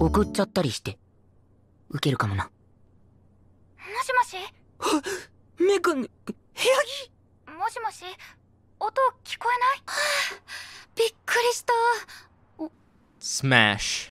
送っちゃったりして受けるかもなもしもしメイん部屋着もしもし音聞こえない、びっくりしたスマッシュ